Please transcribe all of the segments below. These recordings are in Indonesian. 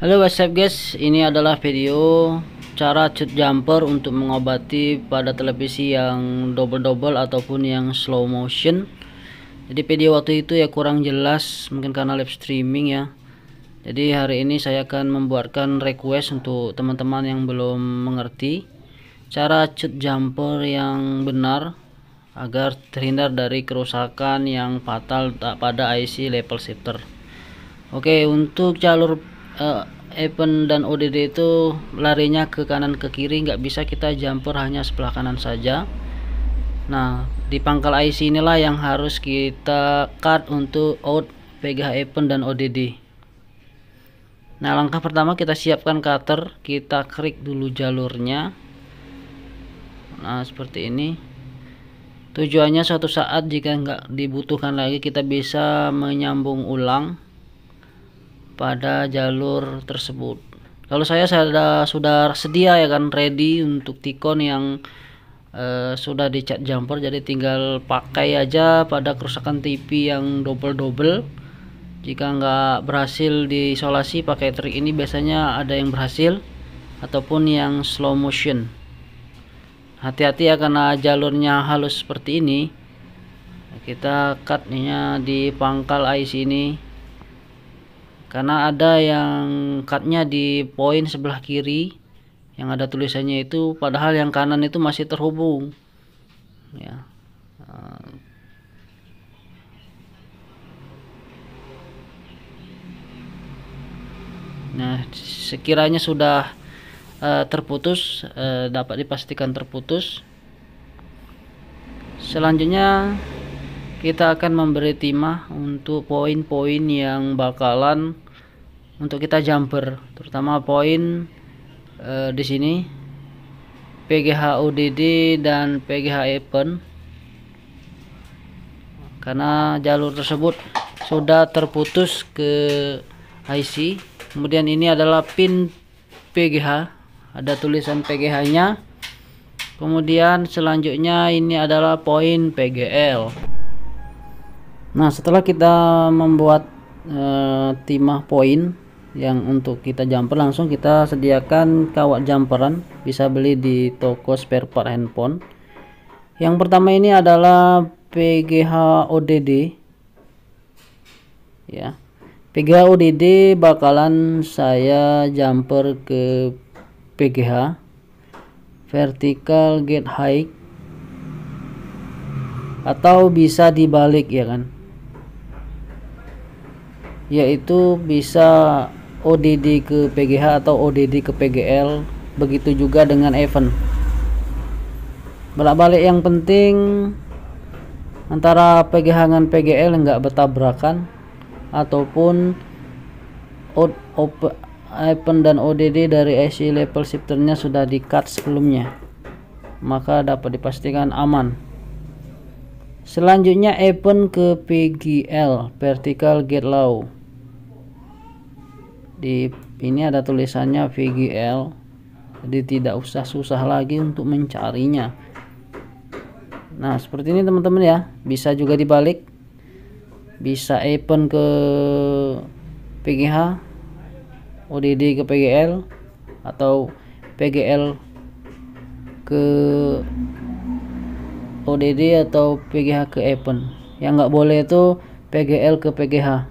Halo what's up guys, ini adalah video cara cut jumper untuk mengobati pada televisi yang double-double ataupun yang slow motion jadi video waktu itu ya kurang jelas mungkin karena live streaming ya jadi hari ini saya akan membuatkan request untuk teman-teman yang belum mengerti cara cut jumper yang benar agar terhindar dari kerusakan yang fatal pada IC level shifter. Oke, untuk jalur eh, Even dan ODD itu larinya ke kanan ke kiri nggak bisa kita jumper hanya sebelah kanan saja nah di pangkal IC inilah yang harus kita cut untuk out PGH Even dan ODD nah langkah pertama kita siapkan cutter kita klik dulu jalurnya nah seperti ini tujuannya suatu saat jika nggak dibutuhkan lagi kita bisa menyambung ulang pada jalur tersebut. Kalau saya saya sudah sedia ya kan ready untuk tikon yang eh, sudah dicat jumper jadi tinggal pakai aja pada kerusakan TV yang double-double. Jika nggak berhasil diisolasi pakai trik ini biasanya ada yang berhasil ataupun yang slow motion. Hati-hati ya karena jalurnya halus seperti ini. Kita cutnya di pangkal IC ini karena ada yang cutnya di poin sebelah kiri yang ada tulisannya itu padahal yang kanan itu masih terhubung ya nah sekiranya sudah uh, terputus uh, dapat dipastikan terputus selanjutnya kita akan memberi timah untuk poin-poin yang bakalan untuk kita jumper terutama poin e, di sini PGH UDD dan PGH event karena jalur tersebut sudah terputus ke IC kemudian ini adalah pin PGH ada tulisan PGH nya kemudian selanjutnya ini adalah poin PGL nah setelah kita membuat e, timah poin yang untuk kita jumper langsung kita sediakan kawat jumperan bisa beli di toko spare part handphone yang pertama ini adalah PGH ODD ya PGH ODD bakalan saya jumper ke PGH vertical gate high atau bisa dibalik ya kan yaitu bisa ODD ke PGH atau ODD ke PGL begitu juga dengan event balik balik yang penting antara PGH dengan PGL nggak bertabrakan ataupun open dan ODD dari IC level shifternya sudah di cut sebelumnya maka dapat dipastikan aman selanjutnya event ke PGL vertical gate low di ini ada tulisannya VGL jadi tidak usah susah lagi untuk mencarinya nah seperti ini teman-teman ya bisa juga dibalik bisa open ke PGH ODD ke PGL atau PGL ke ODD atau PGH ke open yang nggak boleh itu PGL ke PGH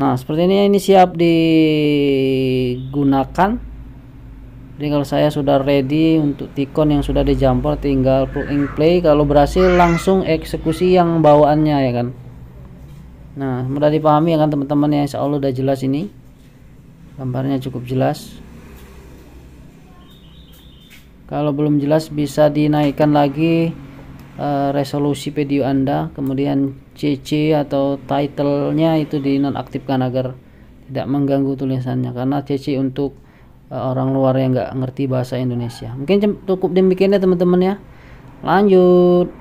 nah seperti ini ini siap digunakan jadi kalau saya sudah ready untuk tikon yang sudah dijumper, tinggal plug and play kalau berhasil langsung eksekusi yang bawaannya ya kan nah mudah dipahami ya kan teman-teman ya insya Allah udah jelas ini gambarnya cukup jelas kalau belum jelas bisa dinaikkan lagi uh, resolusi video anda kemudian CC atau title-nya itu dinonaktifkan agar tidak mengganggu tulisannya karena CC untuk uh, orang luar yang nggak ngerti bahasa Indonesia. Mungkin cukup demikian ya teman-teman ya. Lanjut.